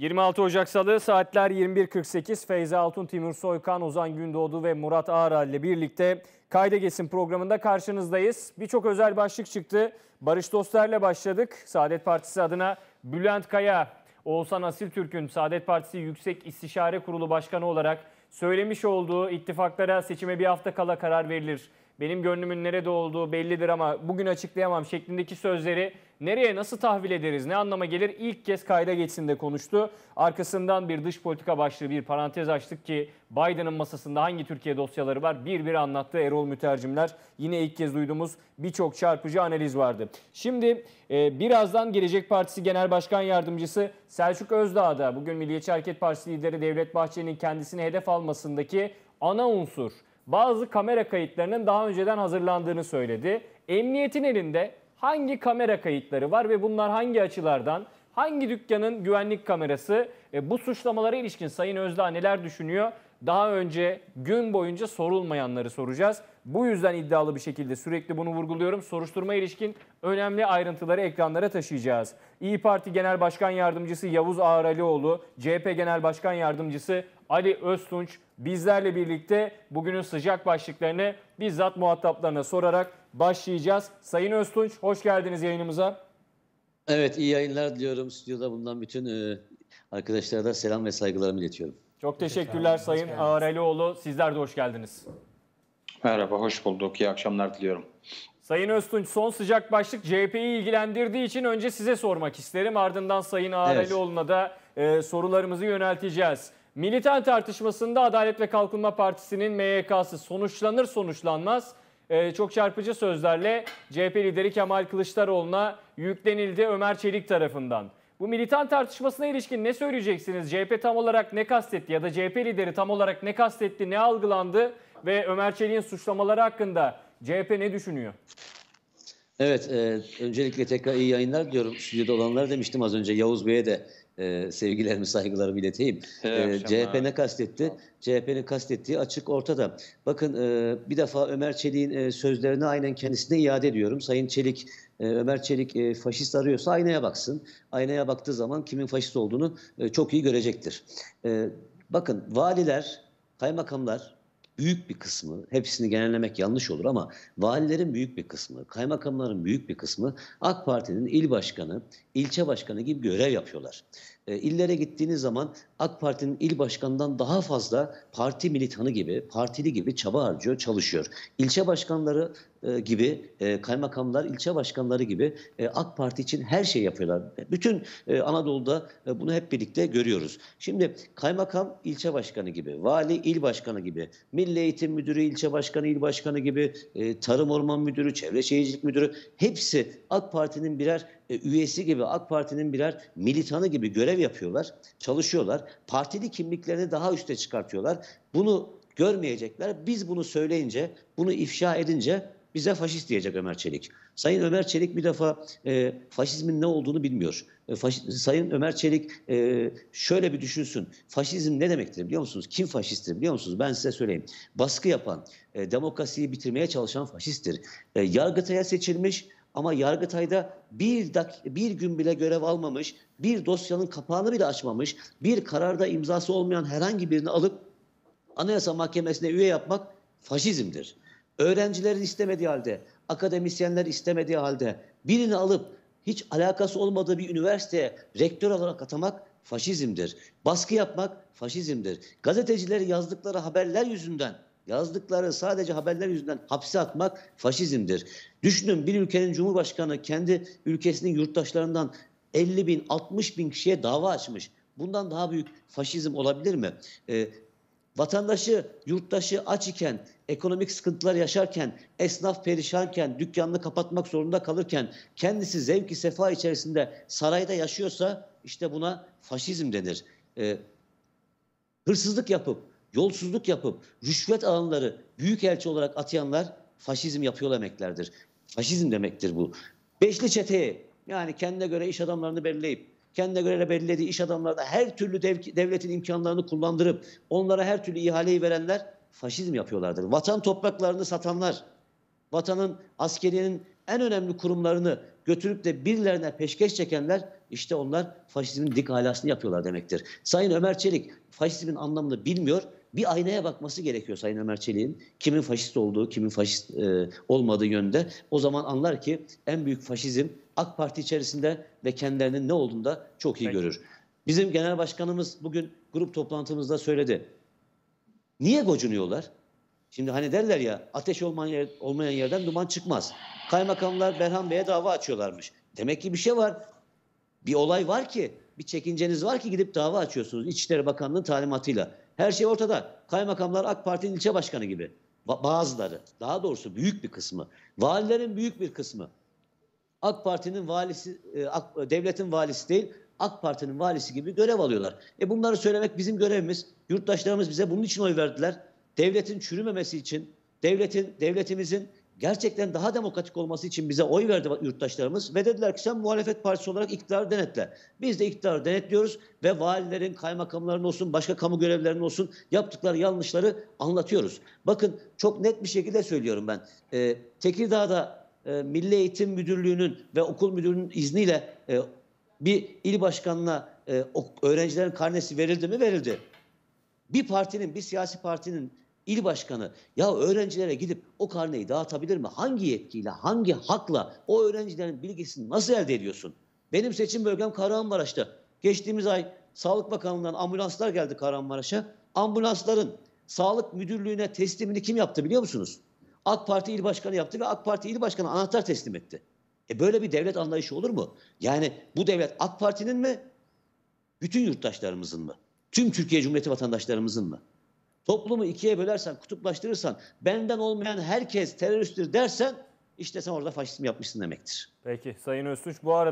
26 Ocak Salı saatler 21.48 Feyza Altun, Timur Soykan, Ozan Gündoğdu ve Murat Ağral ile birlikte Kayda Geçsin programında karşınızdayız. Birçok özel başlık çıktı. Barış Dostlar'la başladık. Saadet Partisi adına Bülent Kaya, Oğuzhan Asil Türk'ün Saadet Partisi Yüksek İstişare Kurulu Başkanı olarak söylemiş olduğu ittifaklara seçime bir hafta kala karar verilir benim gönlümün nerede olduğu bellidir ama bugün açıklayamam şeklindeki sözleri nereye nasıl tahvil ederiz, ne anlama gelir ilk kez kayda geçsin de konuştu. Arkasından bir dış politika başlığı, bir parantez açtık ki Biden'ın masasında hangi Türkiye dosyaları var bir bir anlattı Erol Mütercimler. Yine ilk kez duyduğumuz birçok çarpıcı analiz vardı. Şimdi e, birazdan Gelecek Partisi Genel Başkan Yardımcısı Selçuk Özdağ da bugün Milliyetçi Hareket Partisi lideri Devlet Bahçeli'nin kendisini hedef almasındaki ana unsur bazı kamera kayıtlarının daha önceden hazırlandığını söyledi. Emniyetin elinde hangi kamera kayıtları var ve bunlar hangi açılardan, hangi dükkanın güvenlik kamerası e, bu suçlamalara ilişkin Sayın Özdağ neler düşünüyor? Daha önce gün boyunca sorulmayanları soracağız. Bu yüzden iddialı bir şekilde sürekli bunu vurguluyorum. Soruşturma ilişkin önemli ayrıntıları ekranlara taşıyacağız. İyi Parti Genel Başkan Yardımcısı Yavuz Ağralioğlu, CHP Genel Başkan Yardımcısı Ali Öztunç bizlerle birlikte bugünün sıcak başlıklarını bizzat muhataplarına sorarak başlayacağız. Sayın Öztunç hoş geldiniz yayınımıza. Evet iyi yayınlar diliyorum. Stüdyoda bulunan bütün e, arkadaşlara da selam ve saygılarımı iletiyorum. Çok teşekkürler Sayın Ağrelioğlu. Sizler de hoş geldiniz. Merhaba, hoş bulduk. İyi akşamlar diliyorum. Sayın Öztunç, son sıcak başlık CHP'yi ilgilendirdiği için önce size sormak isterim. Ardından Sayın Ağrelioğlu'na evet. da e, sorularımızı yönelteceğiz. Militan tartışmasında Adalet ve Kalkınma Partisi'nin MYK'sı sonuçlanır sonuçlanmaz ee, çok çarpıcı sözlerle CHP lideri Kemal Kılıçdaroğlu'na yüklenildi Ömer Çelik tarafından. Bu militan tartışmasına ilişkin ne söyleyeceksiniz? CHP tam olarak ne kastetti ya da CHP lideri tam olarak ne kastetti, ne algılandı ve Ömer Çelik'in suçlamaları hakkında CHP ne düşünüyor? Evet, e, öncelikle tekrar iyi yayınlar diyorum. Stüdyoda olanlar demiştim az önce Yavuz Bey'e de e, sevgilerimi, saygılarımı ileteyim. E, CHP ne kastetti? CHP'nin kastettiği açık ortada. Bakın e, bir defa Ömer Çelik'in e, sözlerini aynen kendisine iade ediyorum. Sayın Çelik e, Ömer Çelik e, faşist arıyorsa aynaya baksın. Aynaya baktığı zaman kimin faşist olduğunu e, çok iyi görecektir. Bakın valiler, kaymakamlar, büyük bir kısmı, hepsini genellemek yanlış olur ama valilerin büyük bir kısmı, kaymakamların büyük bir kısmı AK Parti'nin il başkanı, ilçe başkanı gibi görev yapıyorlar. E, illere gittiğiniz zaman AK Parti'nin il başkanından daha fazla parti militanı gibi, partili gibi çaba harcıyor, çalışıyor. İlçe başkanları e, gibi e, kaymakamlar, ilçe başkanları gibi e, AK Parti için her şey yapıyorlar. Bütün Anadolu'da bunu hep birlikte görüyoruz. Şimdi kaymakam ilçe başkanı gibi, vali il başkanı gibi, milli eğitim müdürü ilçe başkanı, il başkanı gibi, tarım orman müdürü, çevre şehircilik müdürü hepsi AK Parti'nin birer üyesi gibi, AK Parti'nin birer militanı gibi görev yapıyorlar, çalışıyorlar. Partili kimliklerini daha üste çıkartıyorlar. Bunu görmeyecekler. Biz bunu söyleyince, bunu ifşa edince bize faşist diyecek Ömer Çelik. Sayın Ömer Çelik bir defa e, faşizmin ne olduğunu bilmiyor. E, faşi, Sayın Ömer Çelik e, şöyle bir düşünsün. Faşizm ne demektir biliyor musunuz? Kim faşisttir biliyor musunuz? Ben size söyleyeyim. Baskı yapan, e, demokrasiyi bitirmeye çalışan faşisttir. E, yargıtaya seçilmiş ama Yargıtay'da bir, dak- bir gün bile görev almamış, bir dosyanın kapağını bile açmamış, bir kararda imzası olmayan herhangi birini alıp Anayasa Mahkemesi'ne üye yapmak faşizmdir öğrencilerin istemediği halde, akademisyenler istemediği halde birini alıp hiç alakası olmadığı bir üniversiteye rektör olarak atamak faşizmdir. Baskı yapmak faşizmdir. Gazetecileri yazdıkları haberler yüzünden, yazdıkları sadece haberler yüzünden hapse atmak faşizmdir. Düşünün bir ülkenin cumhurbaşkanı kendi ülkesinin yurttaşlarından 50 bin, 60 bin kişiye dava açmış. Bundan daha büyük faşizm olabilir mi? Ee, Vatandaşı, yurttaşı aç iken, ekonomik sıkıntılar yaşarken, esnaf perişanken, dükkanını kapatmak zorunda kalırken, kendisi zevki sefa içerisinde sarayda yaşıyorsa işte buna faşizm denir. Ee, hırsızlık yapıp, yolsuzluk yapıp, rüşvet alanları büyük elçi olarak atayanlar faşizm yapıyor demeklerdir. Faşizm demektir bu. Beşli çeteye yani kendine göre iş adamlarını belirleyip kendine göre belirlediği iş adamlarına her türlü dev, devletin imkanlarını kullandırıp onlara her türlü ihaleyi verenler faşizm yapıyorlardır. Vatan topraklarını satanlar, vatanın, askeriyenin en önemli kurumlarını götürüp de birilerine peşkeş çekenler işte onlar faşizmin dik alasını yapıyorlar demektir. Sayın Ömer Çelik faşizmin anlamını bilmiyor. Bir aynaya bakması gerekiyor Sayın Ömer Çelik'in. Kimin faşist olduğu, kimin faşist e, olmadığı yönde. O zaman anlar ki en büyük faşizm AK Parti içerisinde ve kendilerinin ne olduğunu da çok iyi Peki. görür. Bizim genel başkanımız bugün grup toplantımızda söyledi. Niye gocunuyorlar? Şimdi hani derler ya ateş olmayan, yer, olmayan yerden duman çıkmaz. Kaymakamlar Berhan Bey'e dava açıyorlarmış. Demek ki bir şey var. Bir olay var ki, bir çekinceniz var ki gidip dava açıyorsunuz İçişleri Bakanlığı'nın talimatıyla. Her şey ortada. Kaymakamlar AK Parti'nin ilçe başkanı gibi. Bazıları, daha doğrusu büyük bir kısmı. Valilerin büyük bir kısmı. AK Parti'nin valisi, e, e, devletin valisi değil, AK Parti'nin valisi gibi görev alıyorlar. E bunları söylemek bizim görevimiz. Yurttaşlarımız bize bunun için oy verdiler. Devletin çürümemesi için, devletin devletimizin gerçekten daha demokratik olması için bize oy verdi yurttaşlarımız ve dediler ki sen muhalefet partisi olarak iktidarı denetle. Biz de iktidarı denetliyoruz ve valilerin, kaymakamların olsun, başka kamu görevlerinin olsun yaptıkları yanlışları anlatıyoruz. Bakın çok net bir şekilde söylüyorum ben. Ee, Tekirdağ'da e, Milli Eğitim Müdürlüğü'nün ve okul müdürünün izniyle e, bir il başkanına e, öğrencilerin karnesi verildi mi? Verildi. Bir partinin, bir siyasi partinin il başkanı ya öğrencilere gidip o karneyi dağıtabilir mi? Hangi yetkiyle, hangi hakla o öğrencilerin bilgisini nasıl elde ediyorsun? Benim seçim bölgem Kahramanmaraş'ta. Geçtiğimiz ay Sağlık Bakanlığı'ndan ambulanslar geldi Kahramanmaraş'a. Ambulansların sağlık müdürlüğüne teslimini kim yaptı biliyor musunuz? AK Parti il başkanı yaptı ve AK Parti il başkanı anahtar teslim etti. E böyle bir devlet anlayışı olur mu? Yani bu devlet AK Parti'nin mi? Bütün yurttaşlarımızın mı? Tüm Türkiye Cumhuriyeti vatandaşlarımızın mı? Toplumu ikiye bölersen, kutuplaştırırsan, benden olmayan herkes teröristtir dersen işte sen orada faşizm yapmışsın demektir. Peki Sayın Öztunç bu arada